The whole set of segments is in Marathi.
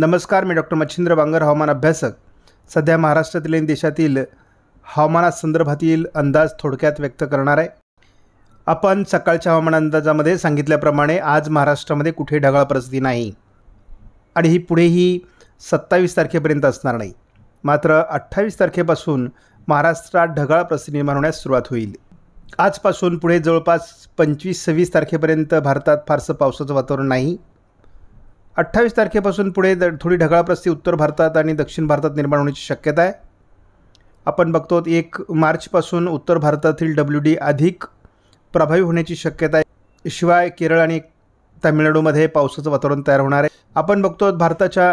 नमस्कार मी डॉक्टर मच्छिंद्र बांगर हवामान अभ्यासक सध्या महाराष्ट्रातील आणि देशातील हवामानासंदर्भातील अंदाज थोडक्यात व्यक्त करणार आहे आपण सकाळच्या हवामान अंदाजामध्ये सांगितल्याप्रमाणे आज महाराष्ट्रामध्ये कुठे ढगाळ परिस्थिती नाही आणि ही पुढेही सत्तावीस तारखेपर्यंत असणार नाही मात्र अठ्ठावीस तारखेपासून महाराष्ट्रात ढगाळ परिस्थिती निर्माण होण्यास सुरुवात होईल आजपासून पुढे जवळपास पंचवीस सव्वीस तारखेपर्यंत भारतात फारसं पावसाचं वातावरण नाही अठ्ठावीस तारखेपासून पुढे द थोडी ढगाळप्रस्ती उत्तर भारतात आणि दक्षिण भारतात निर्माण होण्याची शक्यता आहे आपण बघतो एक मार्चपासून उत्तर भारतातील डब्ल्यू डी अधिक प्रभावी होण्याची शक्यता आहे शिवाय केरळ आणि तामिळनाडूमध्ये पावसाचं वातावरण तयार होणार आहे आपण बघतो भारताच्या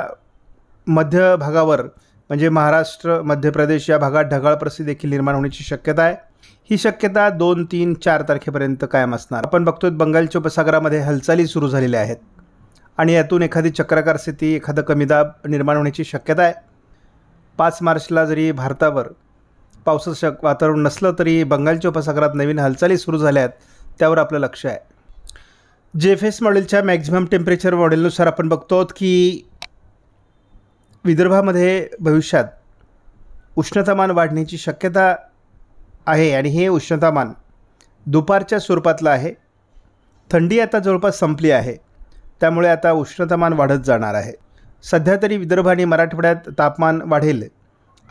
मध्य भागावर म्हणजे महाराष्ट्र मध्य प्रदेश या भागात ढगाळ प्रस्ती देखील निर्माण होण्याची शक्यता आहे ही शक्यता दोन तीन चार तारखेपर्यंत कायम असणार आपण बघतो बंगालच्या उपसागरामध्ये हालचाली सुरू झालेल्या आहेत आणि यातून एखादी चक्राकार स्थिती एखादं दाब निर्माण होण्याची शक्यता आहे पाच मार्चला जरी भारतावर पावसाचं वातावरण नसलं तरी बंगालच्या उपसागरात नवीन हालचाली सुरू झाल्या आहेत त्यावर आपलं लक्ष आहे जे एफ एस मॉडेलच्या मॅक्झिमम टेम्परेचर मॉडेलनुसार आपण बघतो की विदर्भामध्ये भविष्यात उष्णतामान वाढण्याची शक्यता आहे आणि हे उष्णतामान दुपारच्या स्वरूपातलं आहे थंडी आता जवळपास संपली आहे त्यामुळे आता उष्णतामान वाढत जाणार आहे सध्या तरी विदर्भ आणि मराठवाड्यात तापमान वाढेल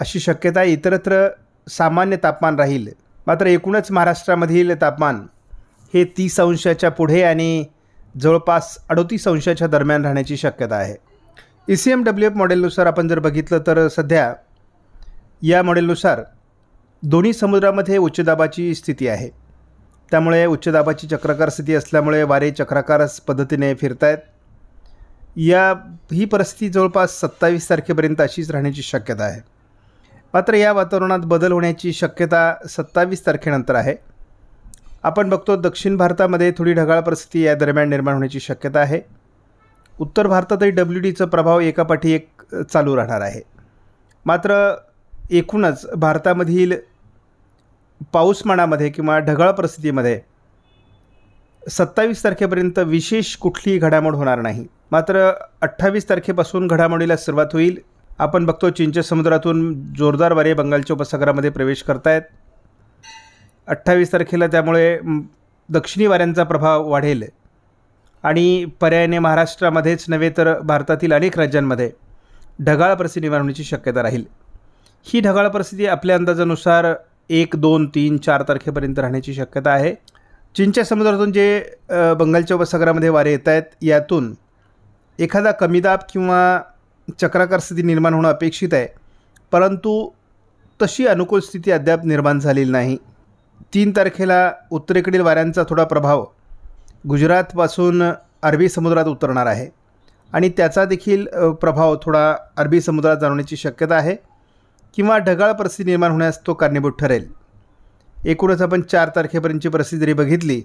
अशी शक्यता इतरत्र सामान्य तापमान राहील मात्र एकूणच महाराष्ट्रामधील तापमान हे तीस अंशाच्या पुढे आणि जवळपास अडोतीस अंशाच्या दरम्यान राहण्याची शक्यता आहे E C M W F मॉडेलनुसार आपण जर बघितलं तर सध्या या मॉडेलनुसार दोन्ही समुद्रामध्ये उच्च दाबाची स्थिती आहे त्यामुळे उच्च दाबाची चक्राकार स्थिती असल्यामुळे वारे चक्राकार पद्धतीने फिरत आहेत या ही परिस्थिती जवळपास सत्तावीस तारखेपर्यंत अशीच राहण्याची शक्यता आहे मात्र या वातावरणात बदल होण्याची शक्यता सत्तावीस तारखेनंतर आहे आपण बघतो दक्षिण भारतामध्ये थोडी ढगाळ परिस्थिती या दरम्यान निर्माण होण्याची शक्यता आहे उत्तर भारतातही डब्ल्यू डीचा प्रभाव एकापाठी एक चालू राहणार आहे मात्र एकूणच भारतामधील पाऊसमानामध्ये किंवा ढगाळ परिस्थितीमध्ये सत्तावीस तारखेपर्यंत विशेष कुठलीही घडामोड होणार नाही मात्र अठ्ठावीस तारखेपासून घडामोडीला सुरुवात होईल आपण बघतो चिंच समुद्रातून जोरदार वारे बंगालच्या उपसागरामध्ये प्रवेश करतायत अठ्ठावीस तारखेला त्यामुळे दक्षिणी वाऱ्यांचा प्रभाव वाढेल आणि पर्यायाने महाराष्ट्रामध्येच नव्हे तर भारतातील अनेक राज्यांमध्ये ढगाळ परिस्थिती निर्माण होण्याची शक्यता राहील ही ढगाळ परिस्थिती आपल्या अंदाजानुसार एक दोन तीन चार तारखेपर्यंत राहण्याची शक्यता आहे चीनच्या समुद्रातून जे बंगालच्या उपसागरामध्ये वारे येत आहेत यातून एखादा कमीदाब किंवा चक्राकार स्थिती निर्माण होणं अपेक्षित आहे परंतु तशी अनुकूल स्थिती अद्याप निर्माण झालेली नाही तीन तारखेला उत्तरेकडील वाऱ्यांचा थोडा प्रभाव गुजरातपासून अरबी समुद्रात उतरणार आहे आणि त्याचा देखील प्रभाव थोडा अरबी समुद्रात जाणवण्याची शक्यता आहे किंवा ढगाळ परिस्थिती निर्माण होण्यास तो कारणीभूत ठरेल एकूणच आपण चार तारखेपर्यंतची परिस्थिती जरी बघितली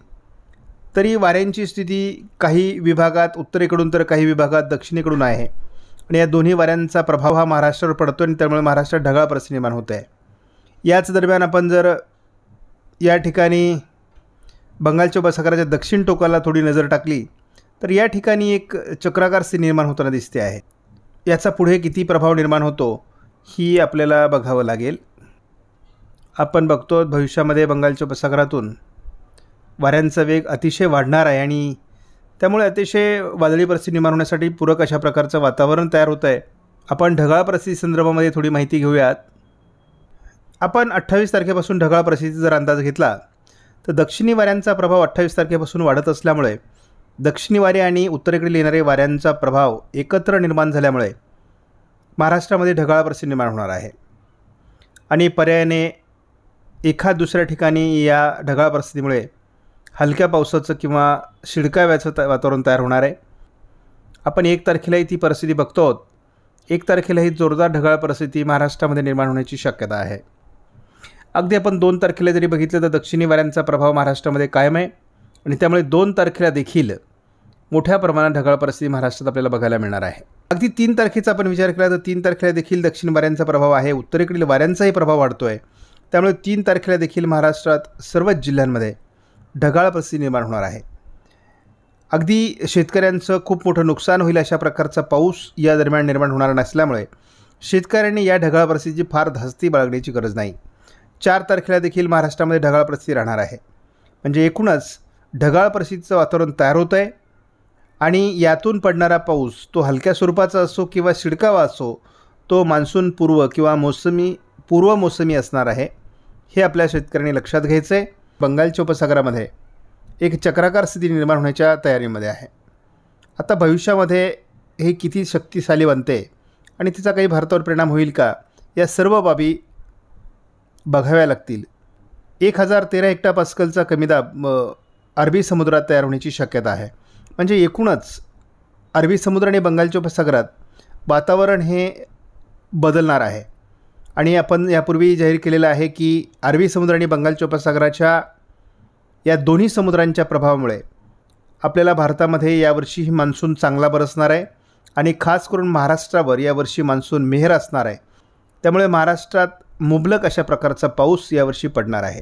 तरी वाऱ्यांची स्थिती काही विभागात उत्तरेकडून तर काही विभागात दक्षिणेकडून आहे आणि या दोन्ही वाऱ्यांचा प्रभाव हा महाराष्ट्रावर पडतो आणि त्यामुळे महाराष्ट्रात ढगाळ परिस्थिती निर्माण होत आहे याच दरम्यान आपण जर या ठिकाणी बंगालच्या उपसागराच्या दक्षिण टोकाला थोडी नजर टाकली तर या ठिकाणी एक चक्राकार स्थिती निर्माण होताना दिसते आहे याचा पुढे किती प्रभाव निर्माण होतो ही आपल्याला बघावं लागेल आपण बघतो भविष्यामध्ये बंगालच्या उपसागरातून वाऱ्यांचा वेग अतिशय वाढणार आहे आणि त्यामुळे अतिशय वादळी परिस्थिती निर्माण होण्यासाठी पूरक अशा प्रकारचं वातावरण तयार होतं आहे आपण ढगाळ परिस्थिती संदर्भामध्ये थोडी माहिती घेऊयात आपण अठ्ठावीस तारखेपासून ढगाळ परिस्थितीचा जर अंदाज घेतला तर दक्षिणी वाऱ्यांचा प्रभाव अठ्ठावीस तारखेपासून वाढत असल्यामुळे दक्षिणी वारे आणि उत्तरेकडील येणारे वाऱ्यांचा प्रभाव एकत्र निर्माण झाल्यामुळे महाराष्ट्रामध्ये ढगाळ परिस्थिती निर्माण होणार आहे आणि पर्यायाने एखाद दुसऱ्या ठिकाणी या ढगाळ परिस्थितीमुळे हलक्या पावसाचं किंवा शिडकाव्याचं वातावरण तयार होणार आहे आपण एक तारखेलाही ती परिस्थिती बघतो आहोत एक तारखेलाही जोरदार ढगाळ परिस्थिती महाराष्ट्रामध्ये निर्माण होण्याची शक्यता आहे अगदी आपण दोन तारखेला जरी बघितलं तर दक्षिणी वाऱ्यांचा प्रभाव महाराष्ट्रामध्ये कायम आहे आणि त्यामुळे दोन तारखेला देखील मोठ्या प्रमाणात ढगाळ परिस्थिती महाराष्ट्रात आपल्याला बघायला मिळणार आहे अगदी तीन तारखेचा आपण विचार केला तर तीन तारखेला देखील दक्षिण वाऱ्यांचा प्रभाव आहे उत्तरेकडील वाऱ्यांचाही प्रभाव वाढतो आहे त्यामुळे तीन तारखेला देखील महाराष्ट्रात सर्वच जिल्ह्यांमध्ये ढगाळ परिस्थिती निर्माण होणार आहे अगदी शेतकऱ्यांचं खूप मोठं नुकसान होईल अशा प्रकारचा पाऊस या दरम्यान निर्माण होणार नसल्यामुळे शेतकऱ्यांनी या ढगाळ परिस्थितीची फार धास्ती बाळगण्याची गरज नाही चार तारखेला देखील महाराष्ट्रामध्ये ढगाळ परिस्थिती राहणार आहे म्हणजे एकूणच ढगाळ परिस्थितीचं वातावरण तयार होतं आहे आणि यातून पडणारा पाऊस तो हलक्या स्वरूपाचा असो किंवा शिडकावा असो तो मान्सून पूर्व किंवा मोसमी पूर्व मोसमी असणार आहे हे आपल्या शेतकऱ्यांनी लक्षात घ्यायचं आहे बंगालच्या उपसागरामध्ये एक चक्राकार स्थिती निर्माण होण्याच्या तयारीमध्ये आहे आता भविष्यामध्ये हे किती शक्तिशाली बनते आणि तिचा काही भारतावर परिणाम होईल का या सर्व बाबी बघाव्या लागतील एक हजार तेरा हेक्टर पास्कलचा कमी दाब अरबी समुद्रात तयार होण्याची शक्यता आहे म्हणजे एकूणच अरबी समुद्र आणि बंगालच्या उपसागरात वातावरण हे बदलणार आहे आणि आपण यापूर्वी जाहीर केलेलं आहे की अरबी समुद्र आणि बंगालच्या उपसागराच्या या दोन्ही समुद्रांच्या प्रभावामुळे आपल्याला भारतामध्ये यावर्षी मान्सून चांगला बरसणार आहे आणि खास करून महाराष्ट्रावर यावर्षी मान्सून मेहर असणार आहे त्यामुळे महाराष्ट्रात मुबलक अशा प्रकारचा पाऊस यावर्षी पडणार आहे